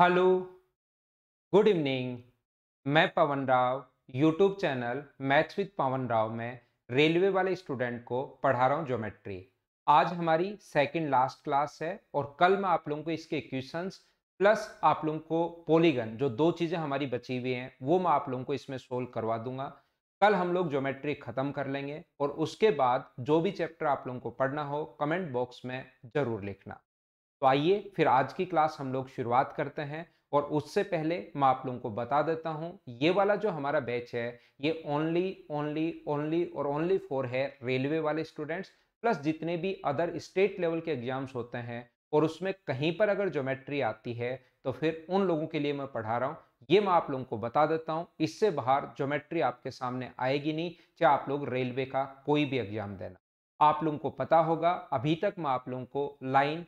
hello good evening मैं Pawan Rao YouTube channel maths with Pawan Rao में railway वाले स्टूडेंट को पढ़ा रहा हूँ ज्योमेट्री आज हमारी सेकंड लास्ट क्लास है और कल मैं आप लोगों को इसके इक्वेशंस प्लस आप लोगों को पॉलीगन जो दो चीज़ें हमारी बची हुई हैं वो मैं आप लोगों को इसमें सोल्व करवा दूंगा कल हम लोग ज्योमेट्री ख़त्म कर लेंगे और उसके बाद जो भी चैप्टर आप लोगों को पढ़ना हो कमेंट बॉक्स में ज़रूर लिखना तो आइए फिर आज की क्लास हम लोग शुरुआत करते हैं और उससे पहले मैं आप लोगों को बता देता हूँ ये वाला जो हमारा बैच है ये ओनली ओनली ओनली और ओनली फॉर है रेलवे वाले स्टूडेंट्स प्लस जितने भी अदर स्टेट लेवल के एग्जाम्स होते हैं और उसमें कहीं पर अगर ज्योमेट्री आती है तो फिर उन लोगों के लिए मैं पढ़ा रहा हूँ ये मैं आप लोगों को बता देता हूँ इससे बाहर ज्योमेट्री आपके सामने आएगी नहीं चाहे आप लोग रेलवे का कोई भी एग्जाम देना आप लोगों को पता होगा अभी तक मैं आप लोगों को लाइन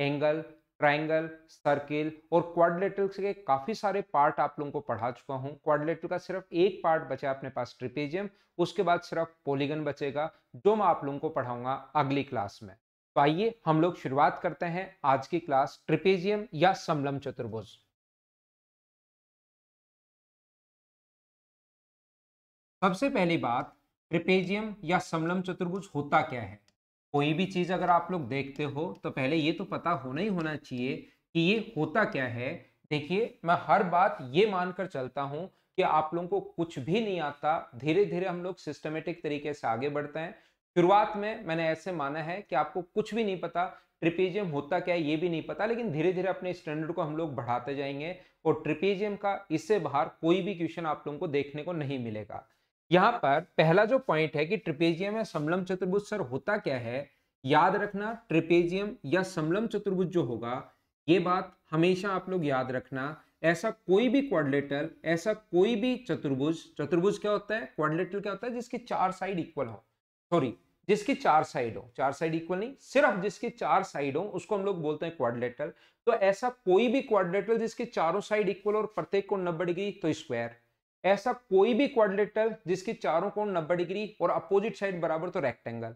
एंगल ट्राइंगल सर्किल और क्वाड्रिलेटरल के काफ़ी सारे पार्ट आप लोगों को पढ़ा चुका हूं क्वाड्रिलेटरल का सिर्फ एक पार्ट बचा अपने पास ट्रिपेजियम उसके बाद सिर्फ पोलीगन बचेगा जो मैं आप लोगों को पढ़ाऊंगा अगली क्लास में तो आइए हम लोग शुरुआत करते हैं आज की क्लास ट्रिपेजियम या समलम चतुर्भुज सबसे पहली बात ट्रिपेजियम या समलम चतुर्भुज होता क्या है कोई भी चीज़ अगर आप लोग देखते हो तो पहले ये तो पता होना ही होना चाहिए कि ये होता क्या है देखिए मैं हर बात ये मानकर चलता हूँ कि आप लोगों को कुछ भी नहीं आता धीरे धीरे हम लोग सिस्टमेटिक तरीके से आगे बढ़ते हैं शुरुआत में मैंने ऐसे माना है कि आपको कुछ भी नहीं पता ट्रिपेजियम होता क्या है ये भी नहीं पता लेकिन धीरे धीरे अपने स्टैंडर्ड को हम लोग बढ़ाते जाएंगे और ट्रिपेजियम का इससे बाहर कोई भी क्वेश्चन आप लोगों को देखने को नहीं मिलेगा यहाँ पर पहला जो पॉइंट है कि ट्रिपेजियम या समलम चतुर्भुज सर होता क्या है याद रखना ट्रिपेजियम या समलम चतुर्भुज जो होगा ये बात हमेशा आप लोग याद रखना ऐसा कोई भी क्वाड्रेटल ऐसा कोई भी चतुर्भुज चतुर्भुज क्या होता है क्वाड्रेटल क्या होता है जिसके चार साइड इक्वल हो सॉरी जिसकी चार साइड हो चार साइड इक्वल नहीं सिर्फ जिसके चार साइड हो उसको हम लोग बोलते हैं क्वाड्रेटल तो ऐसा कोई भी क्वाड्रेटल जिसके चारों साइड इक्वल और प्रत्येक को नब्बे डिग्री तो स्क्वायर ऐसा कोई भी क्वाड्रिलेटरल जिसके चारों कोण 90 डिग्री और अपोजिट साइड बराबर तो रेक्टेंगल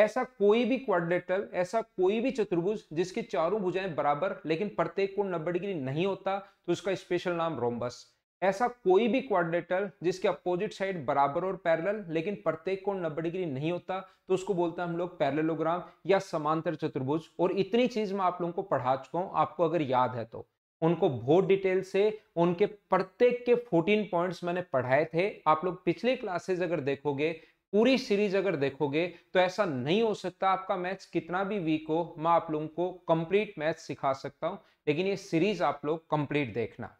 ऐसा कोई भी क्वाड्रिलेटरल ऐसा कोई भी चतुर्भुज जिसकी चारों भुजाएं बराबर लेकिन प्रत्येक कोण 90 डिग्री नहीं होता तो उसका स्पेशल नाम रोम्बस ऐसा कोई भी क्वाड्रिलेटरल जिसके अपोजिट साइड बराबर और पैरेलल लेकिन प्रत्येक कोण नब्बे डिग्री नहीं होता तो उसको बोलते हैं हम लोग पैरेललोग्राम या समांतर चतुर्भुज और इतनी चीज मैं आप लोगों को पढ़ा चुका हूं आपको अगर याद है तो उनको बहुत डिटेल से उनके प्रत्येक के 14 पॉइंट्स मैंने पढ़ाए थे आप लोग पिछले क्लासेज अगर देखोगे पूरी सीरीज अगर देखोगे तो ऐसा नहीं हो सकता आपका मैथ्स कितना भी वीक हो मैं आप लोगों को कंप्लीट मैथ्स सिखा सकता हूं लेकिन ये सीरीज आप लोग कंप्लीट देखना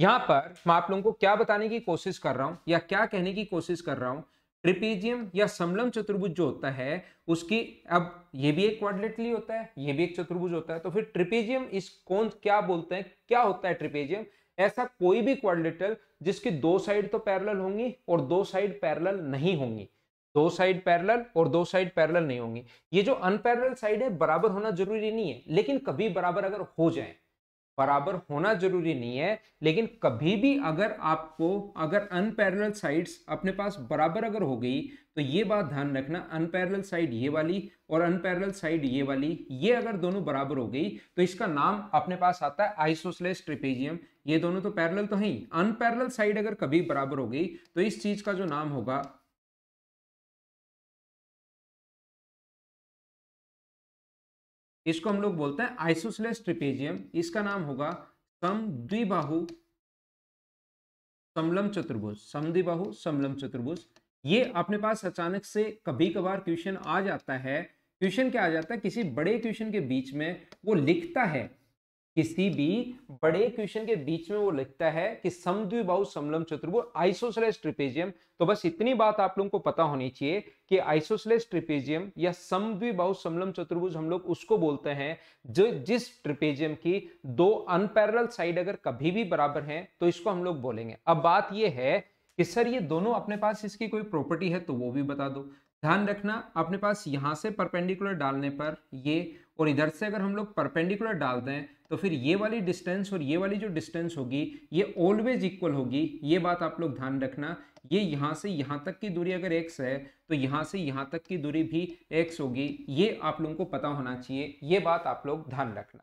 यहां पर मैं आप लोगों को क्या बताने की कोशिश कर रहा हूं या क्या कहने की कोशिश कर रहा हूं ट्रिपेजियम या समलम चतुर्भुज जो होता है उसकी अब ये भी एक क्वाड्रेटली होता है ये भी एक चतुर्भुज होता है तो फिर ट्रिपेजियम इस कौन क्या बोलते हैं क्या होता है ट्रिपेजियम ऐसा कोई भी क्वाड्रेटल जिसकी दो साइड तो पैरेलल होंगी और दो साइड पैरेलल नहीं होंगी दो साइड पैरेलल और दो साइड पैरेलल नहीं होंगी ये जो अनपैरेलल साइड है बराबर होना जरूरी नहीं है लेकिन कभी बराबर अगर हो जाए बराबर होना जरूरी नहीं है लेकिन कभी भी अगर आपको अगर अनपैरल साइड्स अपने पास बराबर अगर हो गई तो ये बात ध्यान रखना अनपैरल साइड ये वाली और अनपैरल साइड ये वाली ये अगर दोनों बराबर हो गई तो इसका नाम अपने पास आता है आइसोसलेस ट्रिपेजियम ये दोनों तो पैरल तो है ही अनपैरल साइड अगर कभी बराबर हो गई तो इस चीज का जो नाम होगा इसको हम लोग बोलते हैं आइसोसलेस ट्रिपेजियम इसका नाम होगा सम द्विबाहु समलम चतुर्भुज द्विबाहु समलम चतुर्भुज ये अपने पास अचानक से कभी कभार क्वेश्चन आ जाता है क्वेश्चन क्या आ जाता है किसी बड़े क्वेश्चन के बीच में वो लिखता है किसी भी बड़े क्वेश्चन के बीच में वो लिखता है कि समद्विबाहु समलम चतुर्भुज आइसोसलेस ट्रिपेजियम तो बस इतनी बात आप लोगों को पता होनी चाहिए कि आइसोसलेस ट्रिपेजियम या समद्विबाहु समलम चतुर्भुज हम लोग उसको बोलते हैं जो जिस ट्रिपेजियम की दो अनपैरल साइड अगर कभी भी बराबर है तो इसको हम लोग बोलेंगे अब बात यह है कि सर ये दोनों अपने पास इसकी कोई प्रॉपर्टी है तो वो भी बता दो ध्यान रखना अपने पास यहां से परपेंडिकुलर डालने पर ये और इधर से अगर हम लोग परपेंडिकुलर डाल दें तो फिर ये वाली डिस्टेंस और ये वाली जो डिस्टेंस होगी ये ऑलवेज इक्वल होगी ये बात आप लोग ध्यान रखना ये यहाँ से यहाँ तक की दूरी अगर x है तो यहाँ से यहाँ तक की दूरी भी x होगी ये आप लोगों को पता होना चाहिए ये बात आप लोग ध्यान रखना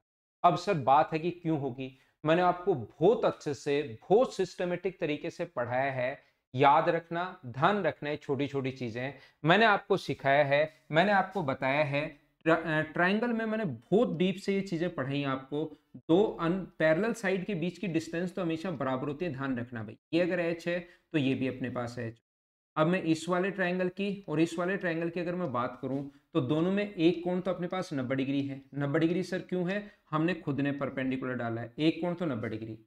अब सर बात है कि क्यों होगी मैंने आपको बहुत अच्छे से बहुत सिस्टमेटिक तरीके से पढ़ाया है याद रखना ध्यान रखना है छोटी छोटी चीज़ें मैंने आपको सिखाया है मैंने आपको बताया है ट्राइंगल में मैंने बहुत डीप से ये चीज़ें पढ़ाई आपको दो अन पैरल साइड के बीच की डिस्टेंस तो हमेशा बराबर होती है ध्यान रखना भाई ये अगर एच है तो ये भी अपने पास एच अब मैं इस वाले ट्राइंगल की और इस वाले ट्राइंगल की अगर मैं बात करूं तो दोनों में एक कोण तो अपने पास नब्बे डिग्री है नब्बे डिग्री सर क्यों है हमने खुद ने परपेंडिकुलर डाला है एक कोण तो नब्बे डिग्री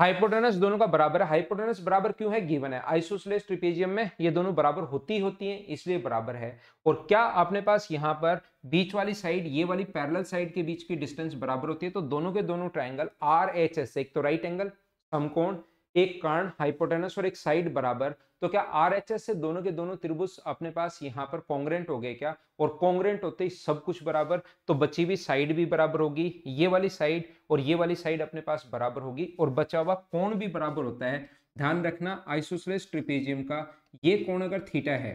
हाइपोटेनस दोनों का बराबर है हाइपोटेनस बराबर क्यों है गिवन है आइसोसलेस ट्रिपेजियम में ये दोनों बराबर होती होती हैं इसलिए बराबर है और क्या आपने पास यहाँ पर बीच वाली साइड ये वाली पैरेलल साइड के बीच की डिस्टेंस बराबर होती है तो दोनों के दोनों ट्राइंगल आर एच एस एक तो राइट एंगल समकोण एक कर्ण हाइपोटेनस और एक साइड बराबर तो क्या आर एच एस से दोनों के दोनों त्रिभुज अपने पास यहाँ पर कॉन्ग्रेंट हो गए क्या और कॉन्ग्रेंट होते ही सब कुछ बराबर तो बची हुई साइड भी बराबर होगी ये वाली साइड और ये वाली साइड अपने पास बराबर होगी और बचा हुआ कोण भी बराबर होता है ध्यान रखना आइसोसलेस ट्रिपेजियम का ये कोण अगर थीटा है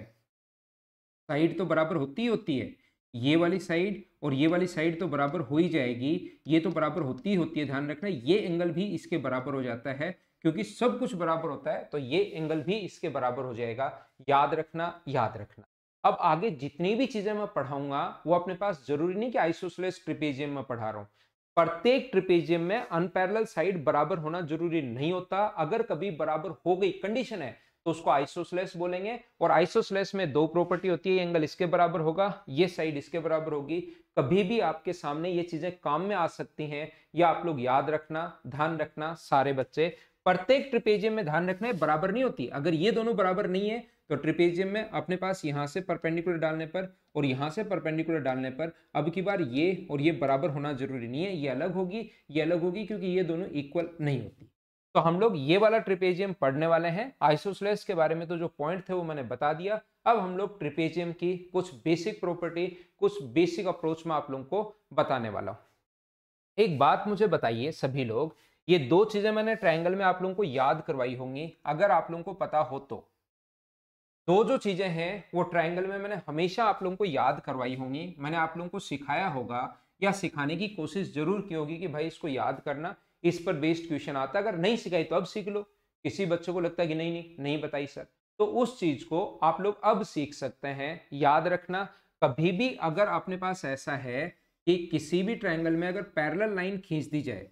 साइड तो बराबर होती ही होती है ये वाली साइड और ये वाली साइड तो बराबर हो ही जाएगी ये तो बराबर होती ही होती है ध्यान रखना ये एंगल भी इसके बराबर हो जाता है क्योंकि सब कुछ बराबर होता है तो ये एंगल भी इसके बराबर हो जाएगा याद रखना याद रखना अब आगे जितनी भी चीजें मैं पढ़ाऊंगा वो अपने पास जरूरी नहीं कि आइसोसलेस ट्रिपेजियम में पढ़ा रहा हूँ प्रत्येक ट्रिपेजियम में अनपैरल साइड बराबर होना जरूरी नहीं होता अगर कभी बराबर हो गई कंडीशन है तो उसको आइसोसलेस बोलेंगे और आइसोसलेस में दो प्रॉपर्टी होती है एंगल इसके बराबर होगा ये साइड इसके बराबर होगी कभी भी आपके सामने ये चीजें काम में आ सकती हैं या आप लोग याद रखना ध्यान रखना सारे बच्चे प्रत्येक ट्रिपेजियम में ध्यान रखना है बराबर नहीं होती अगर ये दोनों बराबर नहीं है तो ट्रिपेजियम में अपने पास यहाँ से परपेंडिकुलर डालने पर और यहाँ से परपेंडिकुलर डालने पर अब की बार ये और ये बराबर होना जरूरी नहीं है ये अलग होगी ये अलग होगी क्योंकि ये दोनों इक्वल नहीं होती तो हम लोग ये वाला ट्रिपेजियम पढ़ने वाले हैं आइसोसलेस के बारे में तो जो पॉइंट थे वो मैंने बता दिया अब हम लोग ट्रिपेजियम की कुछ बेसिक प्रॉपर्टी कुछ बेसिक अप्रोच में आप लोगों को बताने वाला हूँ एक बात मुझे बताइए सभी लोग ये दो चीजें मैंने ट्रायंगल में आप लोगों को याद करवाई होंगी अगर आप लोगों को पता हो तो दो जो चीजें हैं वो ट्रायंगल में मैंने हमेशा आप लोगों को याद करवाई होंगी मैंने आप लोगों को सिखाया होगा या सिखाने की कोशिश जरूर की होगी कि भाई इसको याद करना इस पर बेस्ड क्वेश्चन आता अगर नहीं सिखाई तो अब सीख लो किसी बच्चों को लगता है कि नहीं नहीं नहीं बताई सर तो उस चीज को आप लोग अब सीख सकते हैं याद रखना कभी भी अगर आपने पास ऐसा है कि किसी भी ट्रायंगल में अगर पैरेलल लाइन खींच दी जाए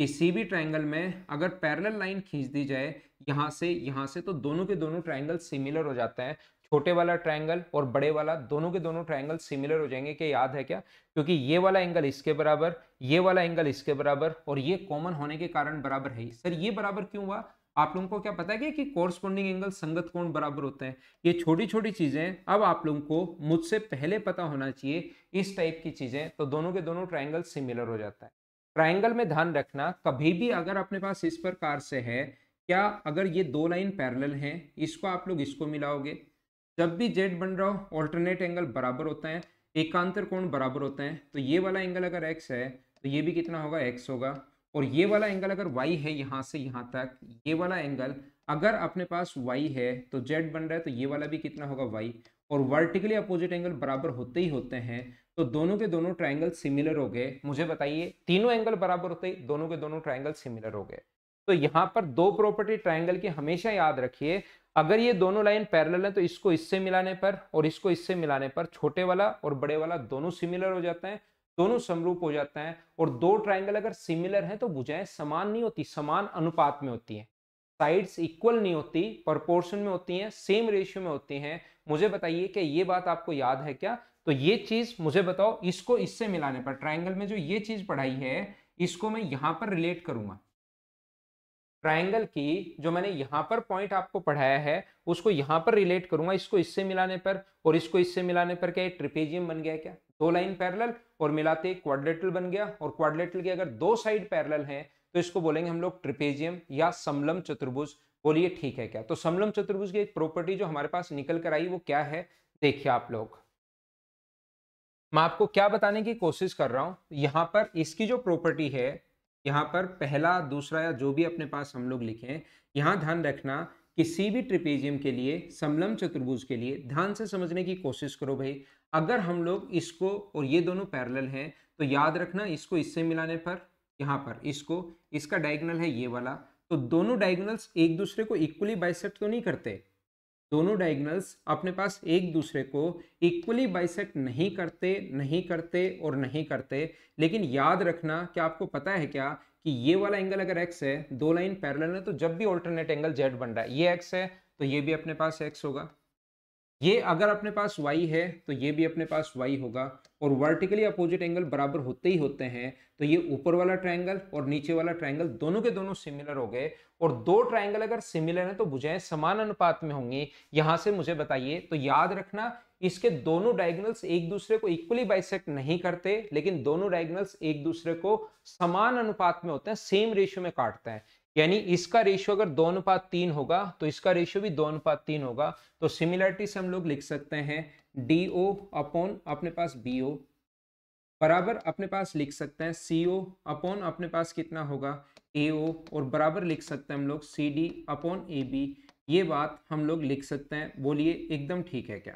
किसी भी ट्राइंगल में अगर पैरेलल लाइन खींच दी जाए यहाँ से यहाँ से तो दोनों के दोनों ट्राइंगल सिमिलर हो जाते हैं छोटे वाला ट्राइंगल और बड़े वाला दोनों के दोनों ट्राइंगल सिमिलर हो जाएंगे क्या याद है क्या क्योंकि ये वाला एंगल इसके बराबर ये वाला एंगल इसके बराबर और ये कॉमन होने के कारण बराबर है सर ये बराबर क्यों हुआ आप लोगों को क्या पता है कि कोरस्पोंडिंग एंगल संगत कोण बराबर होते हैं ये छोटी छोटी चीज़ें अब आप लोगों को मुझसे पहले पता होना चाहिए इस टाइप की चीज़ें तो दोनों के दोनों ट्राइंगल सिमिलर हो जाता है ट्राइंगल में ध्यान रखना कभी भी अगर अपने पास इस प्रकार से है क्या अगर ये दो लाइन पैरेलल हैं इसको आप लोग इसको मिलाओगे जब भी जेड बन रहा हो ऑल्टरनेट एंगल बराबर होता है एकांतर कोण बराबर होते हैं तो ये वाला एंगल अगर एक्स है तो ये भी कितना होगा एक्स होगा और ये वाला एंगल अगर वाई है यहाँ से यहाँ तक ये वाला एंगल अगर अपने पास वाई है तो जेड बन रहा है तो ये वाला भी कितना होगा वाई और वर्टिकली अपोजिट एंगल बराबर होते ही होते हैं तो दोनों के दोनों ट्राइंगल सिमिलर हो गए मुझे बताइए तीनों एंगल बराबर होते दोनों के दोनों ट्राइंगल सिमिलर हो गए तो यहां पर दो प्रॉपर्टी ट्राइंगल की हमेशा याद रखिए अगर ये दोनों लाइन पैरल है तो इसको इससे मिलाने पर और इसको इससे मिलाने पर छोटे वाला और बड़े वाला दोनों सिमिलर हो जाते हैं दोनों समरूप हो जाते हैं और दो ट्राइंगल अगर सिमिलर हैं तो बुझाएं समान नहीं होती समान अनुपात में होती है साइड्स इक्वल नहीं होती प्रपोर्शन में होती हैं सेम रेशियो में होती हैं मुझे बताइए कि ये बात आपको याद है क्या तो ये चीज मुझे बताओ इसको इससे मिलाने पर ट्राइंगल में जो ये चीज पढ़ाई है इसको मैं यहां पर रिलेट करूंगा ट्राइंगल की जो मैंने यहां पर पॉइंट आपको पढ़ाया है उसको यहां पर रिलेट करूंगा इसको इससे मिलाने पर और इसको इससे मिलाने पर क्या ट्रिपेजियम बन गया क्या दो लाइन पैरेलल और मिलाते क्वाड्रेटल बन गया और क्वाड्रेटल के अगर दो साइड पैरेलल हैं तो इसको बोलेंगे हम लोग ट्रिपेजियम या समलम चतुर्भुज बोलिए ठीक है क्या तो समलम चतुर्भुज की एक प्रॉपर्टी जो हमारे पास निकल कर आई वो क्या है देखिए आप लोग मैं आपको क्या बताने की कोशिश कर रहा हूँ यहाँ पर इसकी जो प्रॉपर्टी है यहां पर पहला दूसरा या जो भी अपने पास हम लोग हैं यहां ध्यान रखना किसी भी ट्रिपेजियम के लिए समलम चतुर्भुज के लिए ध्यान से समझने की कोशिश करो भाई अगर हम लोग इसको और ये दोनों पैरेलल हैं तो याद रखना इसको इससे मिलाने पर यहाँ पर इसको इसका डायगोनल है ये वाला तो दोनों डायगोनल्स एक दूसरे को इक्वली बाइसेक्ट तो नहीं करते दोनों डायगोनल्स अपने पास एक दूसरे को इक्वली बाइसेक्ट नहीं करते नहीं करते और नहीं करते लेकिन याद रखना क्या आपको पता है क्या कि ये वाला एंगल अगर एक्स है दो लाइन पैरेलल है तो जब भी ऑल्टरनेट एंगल जेड बन रहा है ये एक्स है तो ये भी अपने पास एक्स होगा ये अगर अपने पास वाई है तो ये भी अपने पास वाई होगा और वर्टिकली अपोजिट एंगल बराबर होते ही होते हैं तो ये ऊपर वाला ट्राइंगल और नीचे वाला ट्राइंगल दोनों के दोनों सिमिलर हो गए और दो ट्राइंगल अगर सिमिलर हैं तो भुजाएं समान अनुपात में होंगे यहां से मुझे बताइए तो याद रखना इसके दोनों डायगनल्स एक दूसरे को इक्वली बाइसेक्ट नहीं करते लेकिन दोनों डायगनल्स एक दूसरे को समान अनुपात में होते हैं सेम रेशियो में काटते हैं यानी इसका रेशियो अगर दो अनुपात तीन होगा तो इसका रेशियो भी दो अनुपात तीन होगा तो सिमिलरिटी से हम लोग लिख सकते हैं डी ओ अपॉन अपने पास बी ओ बराबर अपने पास लिख सकते हैं सी ओ अपॉन अपने पास कितना होगा ए ओ और बराबर लिख सकते हैं हम लोग C D upon A B ये बात हम लोग लिख सकते हैं बोलिए एकदम ठीक है क्या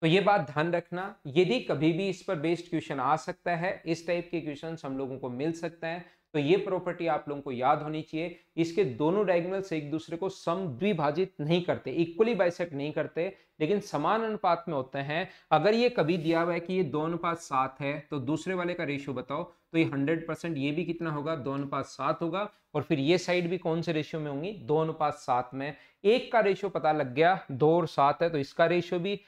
तो ये बात ध्यान रखना यदि कभी भी इस पर बेस्ड क्वेश्चन आ सकता है इस टाइप के क्वेश्चन हम लोगों को मिल सकते हैं तो ये प्रॉपर्टी आप लोगों को याद होनी चाहिए इसके दोनों डायगोनल्स एक दूसरे को समद्विभाजित नहीं करते इक्वली बाइसेक नहीं करते लेकिन समान अनुपात में होते हैं अगर ये कभी दिया हुआ है कि ये दो अनुपात सात है तो दूसरे वाले का रेशियो बताओ तो ये हंड्रेड परसेंट ये भी कितना होगा दो अनुपात सात होगा और फिर ये साइड भी कौन से रेशियो में होंगी दो अनुपात सात में एक का रेशियो पता लग गया दो और सात है तो इसका रेशियो भी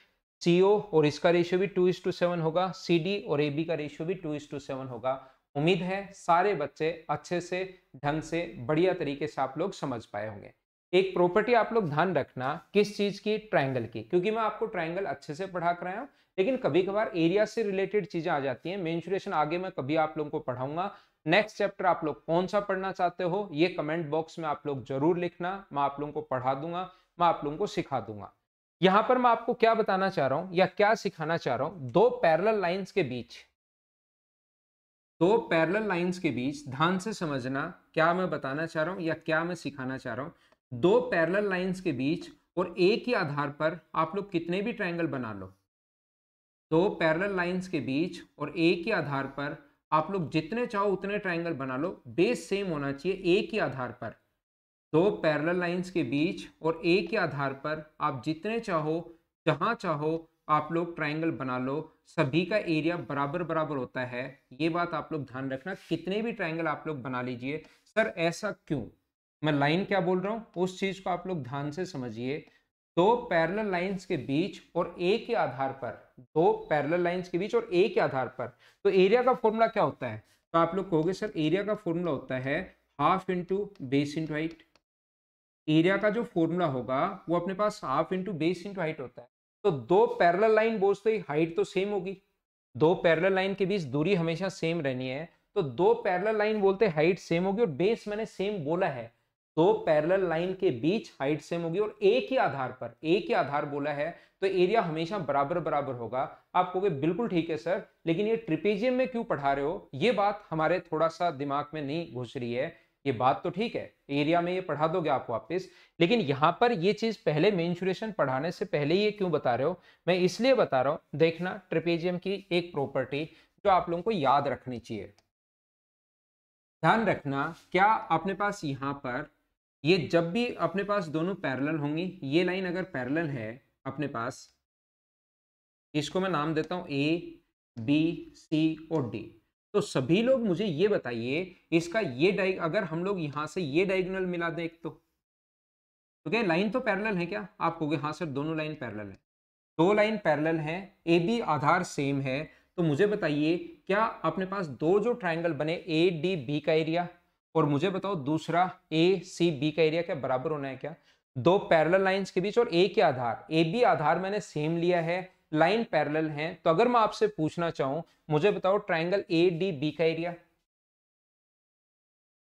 सी और इसका रेशियो भी टू इस टू सेवन होगा सी और ए बी का रेशियो भी टू इस टू सेवन होगा उम्मीद है सारे बच्चे अच्छे से ढंग से बढ़िया तरीके से आप लोग समझ पाए होंगे एक प्रॉपर्टी आप लोग ध्यान रखना किस चीज की ट्रायंगल की क्योंकि मैं आपको ट्रायंगल अच्छे से पढ़ा कराया हूँ लेकिन कभी कभार एरिया से रिलेटेड चीजें आ जाती हैं मेन्शुरेशन आगे मैं कभी आप लोगों को पढ़ाऊंगा नेक्स्ट चैप्टर आप लोग कौन सा पढ़ना चाहते हो ये कमेंट बॉक्स में आप लोग जरूर लिखना मैं आप लोगों को पढ़ा दूंगा मैं आप लोगों को सिखा दूंगा यहाँ पर मैं आपको क्या बताना चाह रहा हूँ या क्या सिखाना चाह रहा हूँ दो पैरल लाइन्स के बीच दो पैरल लाइंस के बीच ध्यान से समझना क्या मैं बताना चाह रहा हूँ या क्या मैं सिखाना चाह रहा हूँ दो पैरल लाइंस के बीच और एक ही आधार पर आप लोग कितने भी ट्रायंगल बना लो दो पैरल लाइंस के बीच और एक ही आधार पर आप लोग जितने चाहो उतने ट्रायंगल बना लो बेस सेम होना चाहिए एक ही आधार पर दो पैरल लाइंस के बीच और एक ही आधार पर आप जितने चाहो जहाँ चाहो आप लोग ट्राइंगल बना लो सभी का एरिया बराबर बराबर होता है ये बात आप लोग ध्यान रखना कितने भी ट्राइंगल आप लोग बना लीजिए सर ऐसा क्यों मैं लाइन क्या बोल रहा हूँ उस चीज़ को आप लोग ध्यान से समझिए दो पैरल लाइंस के बीच और ए के आधार पर दो पैरल लाइंस के बीच और ए के आधार पर तो एरिया का फॉर्मूला क्या होता है तो आप लोग कहोगे सर एरिया का फॉर्मूला होता है half into base into height area का जो फॉर्मूला होगा वो अपने पास half into base into height होता है तो दो पैरल लाइन बोझते ही हाइट तो सेम होगी दो पैरल लाइन के बीच दूरी हमेशा सेम रहनी है तो दो पैरल लाइन बोलते हाइट सेम होगी और बेस मैंने सेम बोला है दो पैरल लाइन के बीच हाइट सेम होगी और एक ही आधार पर एक ही आधार बोला है तो एरिया हमेशा बराबर बराबर होगा आप कहोगे बिल्कुल ठीक है सर लेकिन ये ट्रिपेजियम में क्यों पढ़ा रहे हो ये बात हमारे थोड़ा सा दिमाग में नहीं घुस रही है ये बात तो ठीक है एरिया में ये पढ़ा दोगे आप वापस लेकिन यहाँ पर ये चीज़ पहले मेन्शुरेशन पढ़ाने से पहले ये क्यों बता रहे हो मैं इसलिए बता रहा हूँ देखना ट्रिपेजियम की एक प्रॉपर्टी जो आप लोगों को याद रखनी चाहिए ध्यान रखना क्या अपने पास यहाँ पर ये जब भी अपने पास दोनों पैरेलल होंगी ये लाइन अगर पैरेलल है अपने पास इसको मैं नाम देता हूं ए बी सी और डी तो सभी लोग मुझे ये बताइए इसका ये डाइग अगर हम लोग यहां से ये डायगोनल मिला दें एक तो क्योंकि तो लाइन तो पैरेलल है क्या आप कहोगे हाँ सर दोनों लाइन पैरेलल है दो लाइन पैरेलल है ए बी आधार सेम है तो मुझे बताइए क्या अपने पास दो जो ट्राइंगल बने ए डी बी का एरिया और मुझे बताओ दूसरा ए सी बी का एरिया क्या बराबर होना है क्या दो पैरल लाइन के बीच और ए के आधार ए बी आधार मैंने सेम लिया है लाइन पैरेलल हैं तो अगर मैं आपसे पूछना चाहूं मुझे बताओ ट्राइंगल ए डी बी का area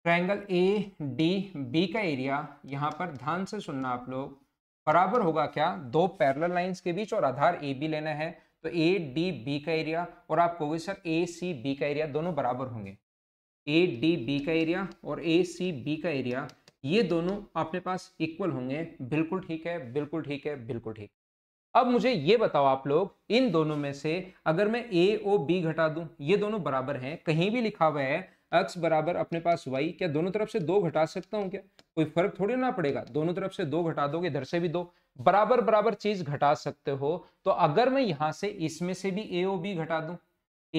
triangle A D B का एरिया यहां पर ध्यान से सुनना आप लोग बराबर होगा क्या दो पैरेलल लाइंस के बीच और आधार ए बी लेना है तो ए डी बी का एरिया और आप कहोगे सर ए सी बी का एरिया दोनों बराबर होंगे ए डी बी का एरिया और ए सी बी का एरिया ये दोनों अपने पास इक्वल होंगे बिल्कुल ठीक है बिल्कुल ठीक है बिल्कुल ठीक अब मुझे ये बताओ आप लोग इन दोनों में से अगर मैं ए ओ बी घटा दूं ये दोनों बराबर हैं कहीं भी लिखा हुआ है एक्स बराबर अपने पास वाई क्या दोनों तरफ से दो घटा सकता हूं क्या कोई फर्क थोड़ी ना पड़ेगा दोनों तरफ से दो घटा दोगे इधर से भी दो बराबर बराबर चीज घटा सकते हो तो अगर मैं यहां से इसमें से भी ए ओ बी घटा दूं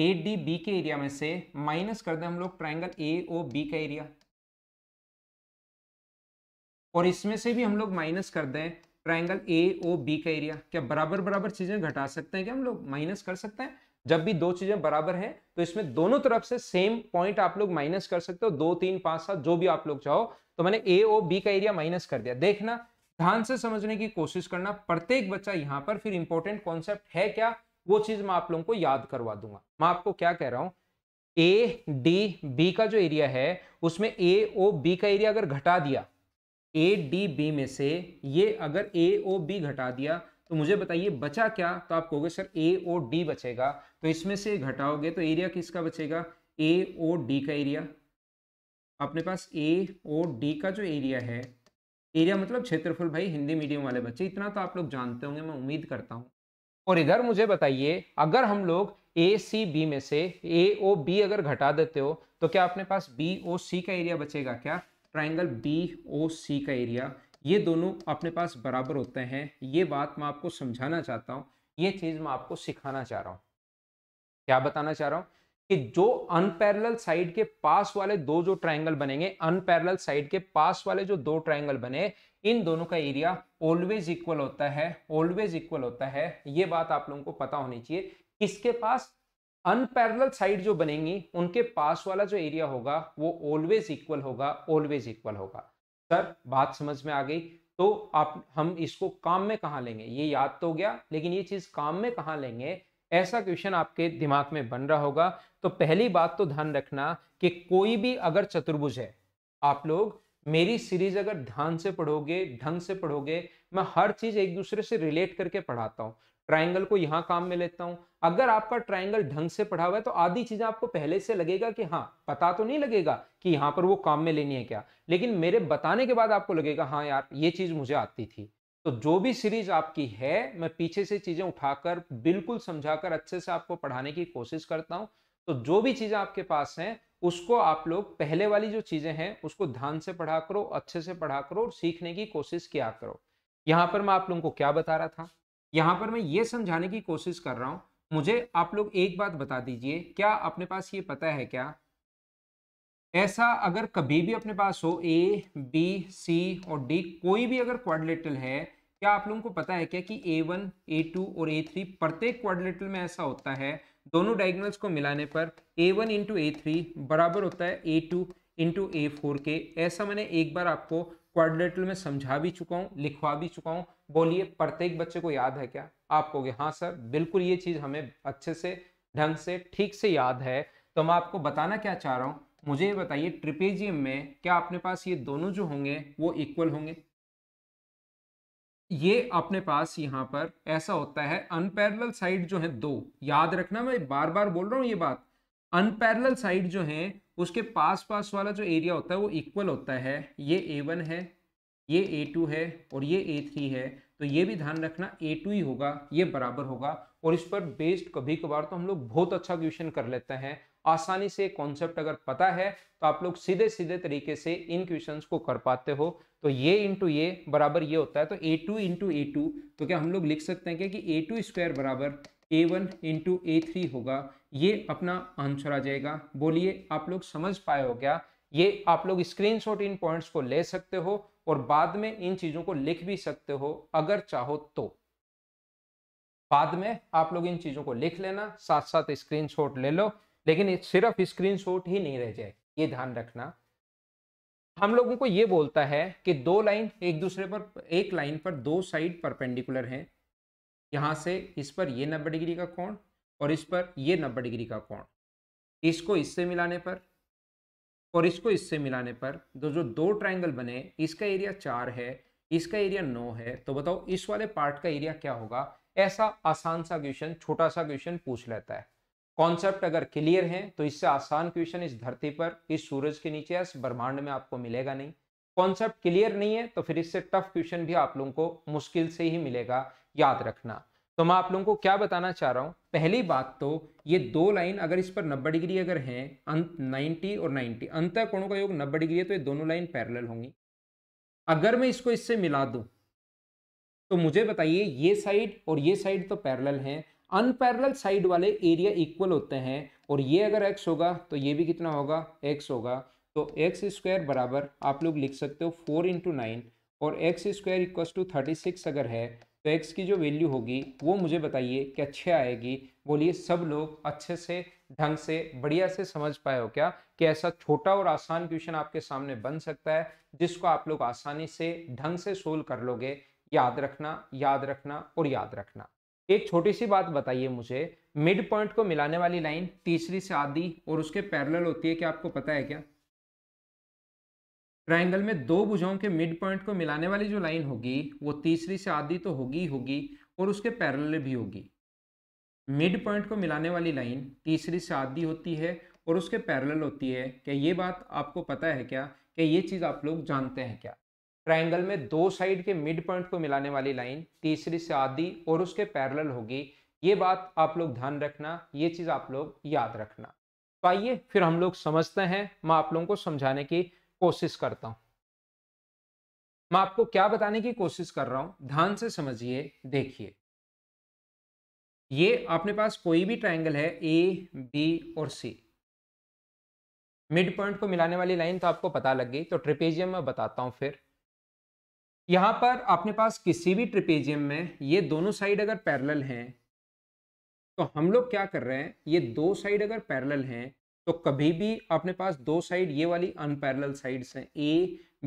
ए डी बी के एरिया में से माइनस कर दें हम लोग ट्राइंगल ए ओ बी का एरिया और इसमें से भी हम लोग माइनस कर दें ट्राइंगल ए ओ बी का एरिया क्या बराबर बराबर चीजें घटा सकते हैं क्या हम लोग माइनस कर सकते हैं जब भी दो चीजें बराबर हैं तो इसमें दोनों तरफ से सेम पॉइंट आप लोग माइनस कर सकते हो दो तीन पांच सात जो भी आप लोग चाहो तो मैंने ए ओ बी का एरिया माइनस कर दिया देखना ध्यान से समझने की कोशिश करना प्रत्येक बच्चा यहाँ पर फिर इंपॉर्टेंट कॉन्सेप्ट है क्या वो चीज मैं आप लोगों को याद करवा दूंगा मैं आपको क्या कह रहा हूँ ए डी बी का जो एरिया है उसमें ए ओ बी का एरिया अगर घटा दिया ए डी बी में से ये अगर ए ओ बी घटा दिया तो मुझे बताइए बचा क्या तो आप कहोगे सर ए ओ डी बचेगा तो इसमें से घटाओगे तो एरिया किसका बचेगा ए ओ डी का एरिया अपने पास ए ओ डी का जो एरिया है एरिया मतलब क्षेत्रफल भाई हिंदी मीडियम वाले बच्चे इतना तो आप लोग जानते होंगे मैं उम्मीद करता हूँ और इधर मुझे बताइए अगर हम लोग ए सी बी में से ए ओ बी अगर घटा देते हो तो क्या अपने पास बी ओ सी का एरिया बचेगा क्या ट्राइंगल बी ओ सी का एरिया ये दोनों अपने पास बराबर होते हैं ये बात मैं आपको समझाना चाहता हूँ ये चीज़ मैं आपको सिखाना चाह रहा हूँ क्या बताना चाह रहा हूँ कि जो अनपैरल साइड के पास वाले दो जो ट्राइंगल बनेंगे अनपैरल साइड के पास वाले जो दो ट्राइंगल बने इन दोनों का एरिया ऑलवेज इक्वल होता है ऑलवेज इक्वल होता है ये बात आप लोगों को पता होनी चाहिए किसके पास अनपैरल साइड जो बनेंगी उनके पास वाला जो एरिया होगा वो ऑलवेज इक्वल होगा ऑलवेज इक्वल होगा सर बात समझ में आ गई तो आप हम इसको काम में कहाँ लेंगे ये याद तो हो गया लेकिन ये चीज़ काम में कहाँ लेंगे ऐसा क्वेश्चन आपके दिमाग में बन रहा होगा तो पहली बात तो ध्यान रखना कि कोई भी अगर चतुर्भुज है आप लोग मेरी सीरीज अगर ध्यान से पढ़ोगे ढंग से पढ़ोगे मैं हर चीज एक दूसरे से रिलेट करके पढ़ाता हूँ ट्राइंगल को यहाँ काम में लेता हूँ अगर आपका ट्राइंगल ढंग से पढ़ा हुआ है तो आधी चीजें आपको पहले से लगेगा कि हाँ पता तो नहीं लगेगा कि यहाँ पर वो काम में लेनी है क्या लेकिन मेरे बताने के बाद आपको लगेगा हाँ यार ये चीज मुझे आती थी तो जो भी सीरीज आपकी है मैं पीछे से चीजें उठाकर बिल्कुल समझाकर अच्छे से आपको पढ़ाने की कोशिश करता हूँ तो जो भी चीजें आपके पास हैं उसको आप लोग पहले वाली जो चीजें हैं उसको ध्यान से पढ़ा करो अच्छे से पढ़ा करो और सीखने की कोशिश किया करो यहाँ पर मैं आप लोगों को क्या बता रहा था यहाँ पर मैं ये समझाने की कोशिश कर रहा हूँ मुझे आप लोग एक बात बता दीजिए क्या अपने पास ये पता है क्या ऐसा अगर कभी भी अपने पास हो ए बी सी और डी कोई भी अगर क्वाड्रिलेटरल है क्या आप लोगों को पता है क्या कि ए वन ए टू और ए थ्री प्रत्येक क्वाड्रिलेटरल में ऐसा होता है दोनों डायगनल्स को मिलाने पर A one into A three बराबर होता है A two into A four के ऐसा मैंने एक बार आपको क्वाड्रेटल में समझा भी चुका हूँ लिखवा भी चुका हूँ बोलिए प्रत्येक बच्चे को याद है क्या आप कहोगे हाँ सर बिल्कुल ये चीज़ हमें अच्छे से ढंग से ठीक से याद है तो मैं आपको बताना क्या चाह रहा हूँ मुझे ये बताइए ट्रिपेजियम में क्या अपने पास ये दोनों जो होंगे वो इक्वल होंगे ये अपने पास यहाँ पर ऐसा होता है अनपैरल साइड जो है दो याद रखना मैं बार बार बोल रहा हूँ ये बात अनपैरल साइड जो है उसके पास पास वाला जो एरिया होता है वो इक्वल होता है ये ए वन है ये ए टू है और ये ए थ्री है तो ये भी ध्यान रखना ए टू ही होगा ये बराबर होगा और इस पर बेस्ड कभी कभार तो हम लोग बहुत अच्छा क्वेश्चन कर लेते हैं आसानी से कॉन्सेप्ट अगर पता है तो आप लोग सीधे सीधे तरीके से इन क्वेश्चन को कर पाते हो तो ये इंटू ये बराबर ये होता है तो A two into A two तो क्या हम लोग लिख सकते हैं क्या कि ए टू स्क्वायर बराबर A one into A three होगा ये अपना आंसर आ जाएगा बोलिए आप लोग समझ पाए हो क्या ये आप लोग स्क्रीनशॉट इन पॉइंट्स को ले सकते हो और बाद में इन चीज़ों को लिख भी सकते हो अगर चाहो तो बाद में आप लोग इन चीज़ों को लिख लेना साथ साथ शॉट ले लो लेकिन सिर्फ शॉट ही नहीं रह जाए ये ध्यान रखना हम लोगों को ये बोलता है कि दो लाइन एक दूसरे पर एक लाइन पर दो साइड परपेंडिकुलर हैं यहाँ से इस पर ये नब्बे डिग्री का कोण और इस पर ये नब्बे डिग्री का कोण इसको इससे मिलाने पर और इसको इससे मिलाने पर तो जो दो ट्राइंगल बने इसका एरिया चार है इसका एरिया नौ है तो बताओ इस वाले पार्ट का एरिया क्या होगा ऐसा आसान सा क्वेश्चन छोटा सा क्वेश्चन पूछ लेता है कॉन्सेप्ट अगर क्लियर है तो इससे आसान क्वेश्चन इस धरती पर इस सूरज के नीचे इस ब्रह्मांड में आपको मिलेगा नहीं कॉन्सेप्ट क्लियर नहीं है तो फिर इससे टफ क्वेश्चन भी आप लोगों को मुश्किल से ही मिलेगा याद रखना तो मैं आप लोगों को क्या बताना चाह रहा हूँ पहली बात तो ये दो लाइन अगर इस पर नब्बे डिग्री अगर हैं अंत 90 और 90 अंत कोणों का योग नब्बे डिग्री है तो ये दोनों लाइन पैरेलल होंगी अगर मैं इसको इससे मिला दूं तो मुझे बताइए ये साइड और ये साइड तो पैरेलल हैं अनपैरल साइड वाले एरिया इक्वल होते हैं और ये अगर एक्स होगा तो ये भी कितना होगा एक्स होगा तो एक्स स्क्वायर बराबर आप लोग लिख सकते हो फोर इंटू नाइन और X square equals two thirty six अगर है तो एक्स की जो वैल्यू होगी वो मुझे बताइए कि अच्छे आएगी बोलिए सब लोग अच्छे से ढंग से बढ़िया से समझ पाए हो क्या कि ऐसा छोटा और आसान क्वेश्चन आपके सामने बन सकता है जिसको आप लोग आसानी से ढंग से सोल्व कर लोगे याद रखना याद रखना और याद रखना एक छोटी सी बात बताइए मुझे मिड पॉइंट को मिलाने वाली लाइन तीसरी से आधी और उसके पैरेलल होती है क्या आपको पता है क्या ट्राइंगल में दो भुजाओं के मिड पॉइंट को मिलाने वाली जो लाइन होगी वो तीसरी से आधी तो होगी होगी और उसके पैरल भी होगी मिड पॉइंट को मिलाने वाली लाइन तीसरी से आधी होती है और उसके पैरल होती है क्या ये बात आपको पता है क्या कि ये चीज़ आप लोग जानते हैं क्या ट्राइंगल में दो साइड के मिड पॉइंट को मिलाने वाली लाइन तीसरी से आधी और उसके पैरल होगी ये बात आप लोग ध्यान रखना ये चीज़ आप लोग याद रखना तो आइए फिर हम लोग समझते हैं मैं आप लोगों को समझाने की कोशिश करता हूं मैं आपको क्या बताने की कोशिश कर रहा हूं ध्यान से समझिए देखिए ये अपने पास कोई भी ट्रायंगल है ए बी और सी मिड पॉइंट को मिलाने वाली लाइन तो आपको पता लग गई तो ट्रिपेजियम में बताता हूं फिर यहां पर अपने पास किसी भी ट्रिपेजियम में ये दोनों साइड अगर पैरेलल हैं तो हम लोग क्या कर रहे हैं ये दो साइड अगर पैरेलल हैं तो कभी भी अपने पास दो साइड ये वाली अनपैरल साइड्स हैं ए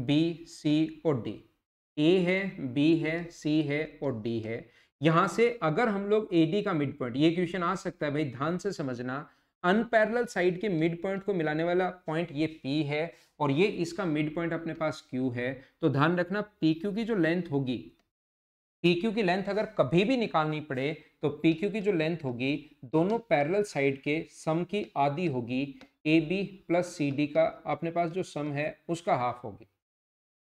बी सी और डी ए है बी है सी है और डी है यहाँ से अगर हम लोग ए डी का मिड पॉइंट ये क्वेश्चन आ सकता है भाई ध्यान से समझना अनपैरल साइड के मिड पॉइंट को मिलाने वाला पॉइंट ये पी है और ये इसका मिड पॉइंट अपने पास क्यू है तो ध्यान रखना पी क्यू की जो लेंथ होगी PQ की लेंथ अगर कभी भी निकालनी पड़े तो PQ की जो लेंथ होगी दोनों पैरेलल साइड के सम की आधी होगी A B plus C D का अपने पास जो सम है उसका हाफ होगी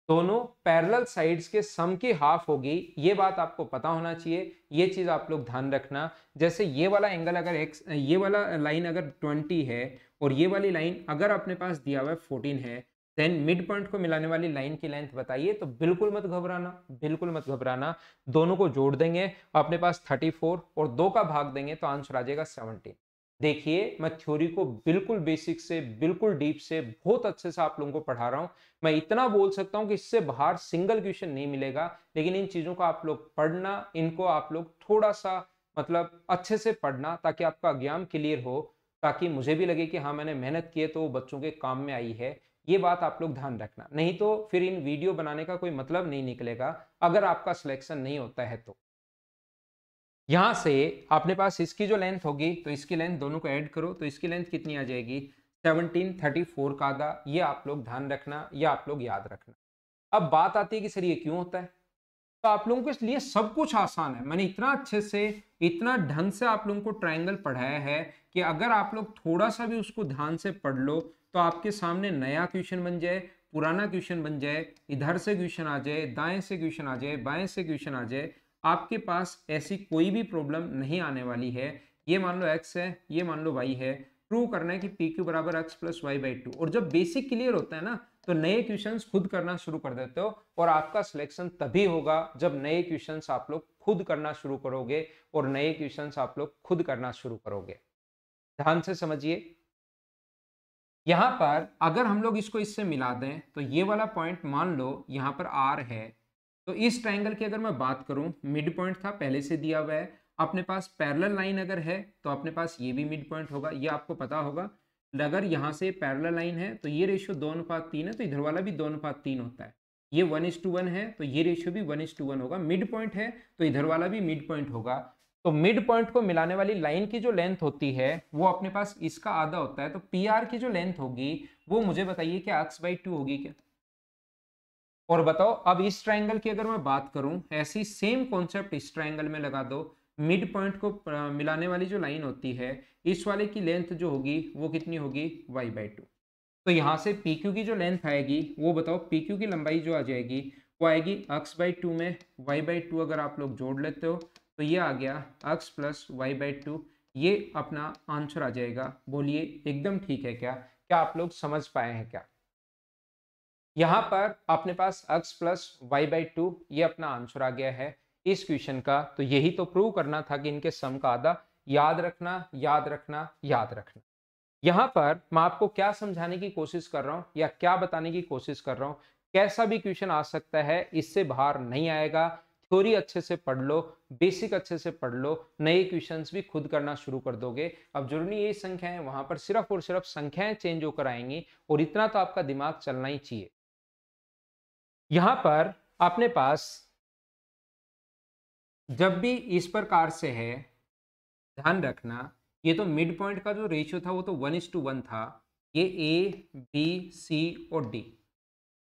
दोनों पैरेलल साइड्स के सम की हाफ होगी ये बात आपको पता होना चाहिए ये चीज़ आप लोग ध्यान रखना जैसे ये वाला एंगल अगर एक्स ये वाला लाइन अगर 20 है और ये वाली लाइन अगर अपने पास दिया हुआ है 14 है देन मिड पॉइंट को मिलाने वाली लाइन की लेंथ बताइए तो बिल्कुल मत घबराना बिल्कुल मत घबराना दोनों को जोड़ देंगे अपने पास 34 और दो का भाग देंगे तो आंसर आ जाएगा सेवनटीन देखिए मैं थ्योरी को बिल्कुल बेसिक से बिल्कुल डीप से बहुत अच्छे से आप लोगों को पढ़ा रहा हूँ मैं इतना बोल सकता हूँ कि इससे बाहर सिंगल क्वेश्चन नहीं मिलेगा लेकिन इन चीज़ों को आप लोग पढ़ना इनको आप लोग थोड़ा सा मतलब अच्छे से पढ़ना ताकि आपका ज्ञान क्लियर हो ताकि मुझे भी लगे कि हाँ मैंने मेहनत की है तो बच्चों के काम में आई है ये बात आप लोग ध्यान रखना नहीं तो फिर इन वीडियो बनाने का कोई मतलब नहीं निकलेगा अगर आपका सिलेक्शन नहीं होता है तो यहां से आपने पास इसकी जो लेंथ होगी तो इसकी लेंथ दोनों को ऐड करो तो इसकी लेंथ कितनी आ जाएगी 1734 का आधा ये आप लोग ध्यान रखना या आप लोग याद रखना अब बात आती है कि सर ये क्यों होता है तो आप लोगों के लिए सब कुछ आसान है मैंने इतना अच्छे से इतना ढंग से आप लोगों को ट्राइंगल पढ़ाया है कि अगर आप लोग थोड़ा सा भी उसको ध्यान से पढ़ लो तो आपके सामने नया क्वेश्चन बन जाए पुराना क्वेश्चन बन जाए इधर से क्वेश्चन आ जाए दाएं से क्वेश्चन आ जाए बाएं से क्वेश्चन आ जाए आपके पास ऐसी कोई भी प्रॉब्लम नहीं आने वाली है ये मान लो एक्स है ये मान लो वाई है प्रूव करना है कि पी क्यू बराबर X plus Y by two और जब बेसिक क्लियर होता है ना तो नए क्वेश्चंस खुद करना शुरू कर देते हो और आपका सिलेक्शन तभी होगा जब नए क्वेश्चंस आप लोग खुद करना शुरू करोगे और नए क्वेश्चंस आप लोग खुद करना शुरू करोगे ध्यान से समझिए यहाँ पर अगर हम लोग इसको इससे मिला दें तो ये वाला पॉइंट मान लो यहाँ पर आर है तो इस ट्रायंगल की अगर मैं बात करूँ मिड पॉइंट था पहले से दिया हुआ है अपने पास पैरेलल लाइन अगर है तो अपने पास ये भी मिड पॉइंट होगा ये आपको पता होगा अगर यहाँ से पैरेलल लाइन है तो ये रेशियो दो अनुपात तीन है तो इधर वाला भी दो अनुपात तीन होता है ये वन इस टू वन है तो ये रेशियो भी वन इस टू वन होगा मिड पॉइंट है तो इधर वाला भी मिड पॉइंट होगा तो मिड पॉइंट को मिलाने वाली लाइन की जो लेंथ होती है वो अपने पास इसका आधा होता है तो पी आर की जो लेंथ होगी वो मुझे बताइए कि एक्स बाई टू होगी क्या और बताओ अब इस ट्राइंगल की अगर मैं बात करूं ऐसी सेम कॉन्सेप्ट इस ट्राइंगल में लगा दो मिड पॉइंट को मिलाने वाली जो लाइन होती है इस वाले की लेंथ जो होगी वो कितनी होगी वाई बाई टू तो यहाँ से पी क्यू की जो लेंथ आएगी वो बताओ पी क्यू की लंबाई जो आ जाएगी वो आएगी एक्स बाई टू में वाई बाई टू अगर आप लोग जोड़ लेते हो तो ये आ गया X plus Y by two ये अपना आंसर आ जाएगा बोलिए एकदम ठीक है क्या क्या आप लोग समझ पाए हैं क्या यहाँ पर अपने पास x plus Y by two ये अपना आंसर आ गया है इस क्वेश्चन का तो यही तो प्रूव करना था कि इनके सम का आधा याद रखना याद रखना याद रखना यहाँ पर मैं आपको क्या समझाने की कोशिश कर रहा हूँ या क्या बताने की कोशिश कर रहा हूँ कैसा भी क्वेश्चन आ सकता है इससे बाहर नहीं आएगा थ्योरी अच्छे से पढ़ लो बेसिक अच्छे से पढ़ लो नए क्वेश्चंस भी खुद करना शुरू कर दोगे अब जरूरी यही संख्याएं वहां पर सिर्फ और सिर्फ संख्याएं चेंज होकर आएंगी और इतना तो आपका दिमाग चलना ही चाहिए यहां पर आपने पास जब भी इस प्रकार से है ध्यान रखना ये तो मिड पॉइंट का जो रेशियो था वो तो वन इज टू वन था ये ए बी सी और डी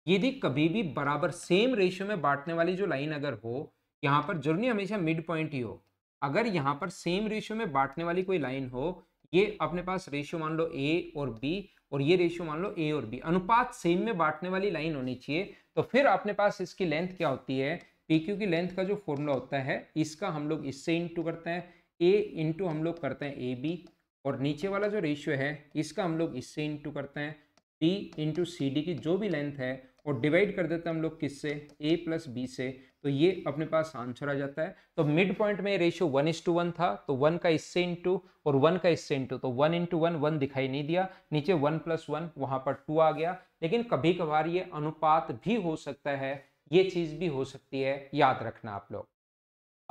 यदि कभी भी बराबर सेम रेशियो में बांटने वाली जो लाइन अगर हो यहाँ पर जरूरी हमेशा मिड पॉइंट ही हो अगर यहाँ पर सेम रेशियो में बांटने वाली कोई लाइन हो ये अपने पास रेशियो मान लो ए और बी और ये रेशियो मान लो ए और बी अनुपात सेम में बांटने वाली लाइन होनी चाहिए तो फिर अपने पास इसकी लेंथ क्या होती है पी क्यू की लेंथ का जो फॉर्मूला होता है इसका हम लोग इससे इंटू करते हैं ए इंटू हम लोग करते हैं ए बी और नीचे वाला जो रेशियो है इसका हम लोग इससे इंटू करते हैं बी इंटू सी डी की जो भी लेंथ है और डिवाइड कर देते हैं हम लोग किस से ए प्लस बी से तो ये अपने पास आंसर आ जाता है तो मिड पॉइंट में ratio one is to one था तो वन का इससे इंटू और वन का इससे इंटू तो वन इंटू वन वन दिखाई नहीं दिया नीचे वन प्लस वन वहाँ पर टू आ गया लेकिन कभी कभार ये अनुपात भी हो सकता है ये चीज़ भी हो सकती है याद रखना आप लोग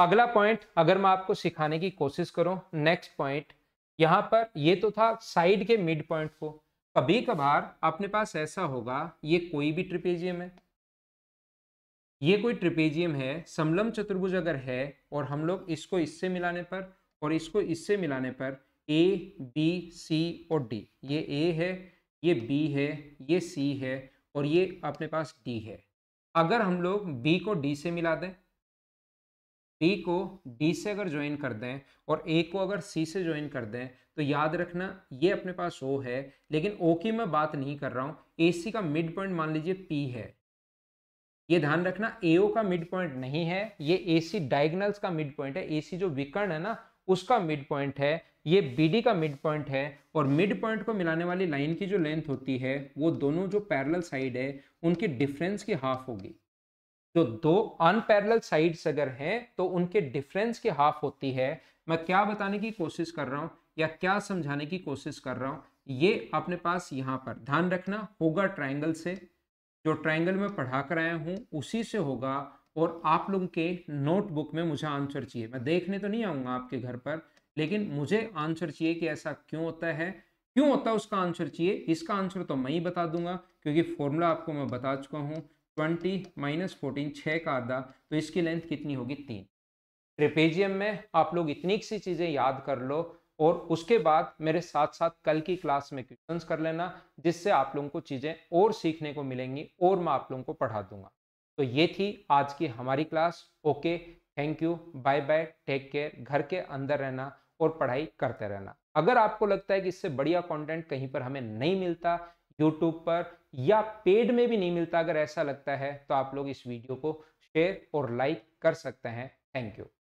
अगला पॉइंट अगर मैं आपको सिखाने की कोशिश करूँ नेक्स्ट पॉइंट यहाँ पर ये तो था साइड के मिड पॉइंट को कभी कभार आपने पास ऐसा होगा ये कोई भी ट्रिपेजियम है ये कोई ट्रिपेजियम है समलम चतुर्भुज अगर है और हम लोग इसको इससे मिलाने पर और इसको इससे मिलाने पर ए बी सी और डी ये ए है ये बी है ये सी है और ये अपने पास डी है अगर हम लोग बी को डी से मिला दें टी को डी से अगर ज्वाइन कर दें और ए को अगर सी से ज्वाइन कर दें तो याद रखना ये अपने पास ओ है लेकिन ओ की मैं बात नहीं कर रहा हूँ ए सी का मिड पॉइंट मान लीजिए पी है ये ध्यान रखना ए ओ का मिड पॉइंट नहीं है ये ए सी डायगनल्स का मिड पॉइंट है ए सी जो विकर्ण है ना उसका मिड पॉइंट है ये बी डी का मिड पॉइंट है और मिड पॉइंट को मिलाने वाली लाइन की जो लेंथ होती है वो दोनों जो पैरल साइड है उनकी डिफरेंस की हाफ होगी जो दो अनपैरल साइड्स अगर हैं तो उनके डिफरेंस की हाफ होती है मैं क्या बताने की कोशिश कर रहा हूँ या क्या समझाने की कोशिश कर रहा हूँ ये अपने पास यहाँ पर ध्यान रखना होगा ट्राइंगल से जो ट्राइंगल में पढ़ा कर आया हूँ उसी से होगा और आप लोग के नोटबुक में मुझे आंसर चाहिए मैं देखने तो नहीं आऊँगा आपके घर पर लेकिन मुझे आंसर चाहिए कि ऐसा क्यों होता है क्यों होता है उसका आंसर चाहिए इसका आंसर तो मैं ही बता दूंगा क्योंकि फॉर्मूला आपको मैं बता चुका हूँ ट्वेंटी माइनस फोर्टीन छः का आधा तो इसकी लेंथ कितनी होगी तीन ट्रेपेजियम में आप लोग इतनी सी चीज़ें याद कर लो और उसके बाद मेरे साथ साथ कल की क्लास में क्वेश्चंस कर लेना जिससे आप लोगों को चीज़ें और सीखने को मिलेंगी और मैं आप लोगों को पढ़ा दूंगा तो ये थी आज की हमारी class okay thank you bye bye take care घर के अंदर रहना और पढ़ाई करते रहना अगर आपको लगता है कि इससे बढ़िया कंटेंट कहीं पर हमें नहीं मिलता यूट्यूब पर या पेड में भी नहीं मिलता अगर ऐसा लगता है तो आप लोग इस वीडियो को शेयर और लाइक कर सकते हैं थैंक यू